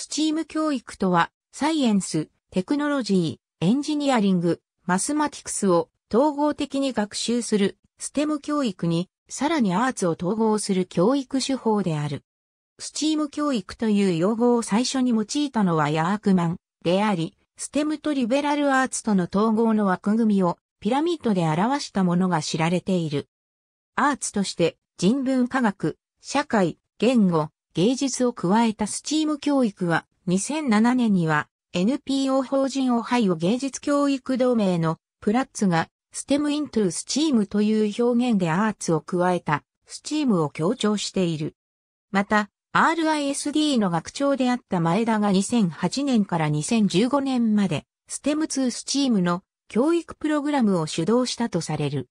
スチーム教育とは、サイエンス、テクノロジー、エンジニアリング、マスマティクスを統合的に学習する、ステム教育に、さらにアーツを統合する教育手法である。スチーム教育という用語を最初に用いたのはヤークマンであり、ステムとリベラルアーツとの統合の枠組みをピラミッドで表したものが知られている。アーツとして人文科学、社会、言語、芸術を加えたスチーム教育は、2007年には NPO 法人オハイオ芸術教育同盟のプラッツがステムイントゥスチームという表現でアーツを加えたスチームを強調している。また、RISD の学長であった前田が2008年から2015年まで、ステムースチームの教育プログラムを主導したとされる。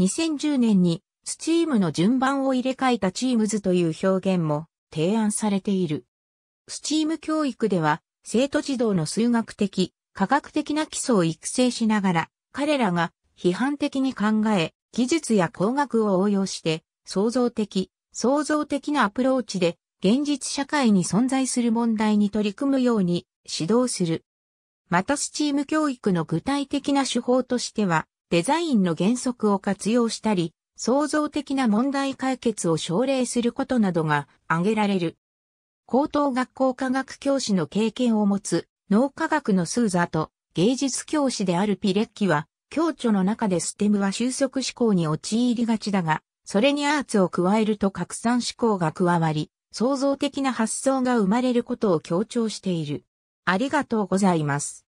2010年に、スチームの順番を入れ替えたチームズという表現も提案されている。スチーム教育では、生徒児童の数学的、科学的な基礎を育成しながら、彼らが批判的に考え、技術や工学を応用して、創造的、創造的なアプローチで、現実社会に存在する問題に取り組むように指導する。またスチーム教育の具体的な手法としては、デザインの原則を活用したり、創造的な問題解決を奨励することなどが挙げられる。高等学校科学教師の経験を持つ脳科学のスーザーと芸術教師であるピレッキは、教著の中でステムは収束思考に陥りがちだが、それにアーツを加えると拡散思考が加わり、創造的な発想が生まれることを強調している。ありがとうございます。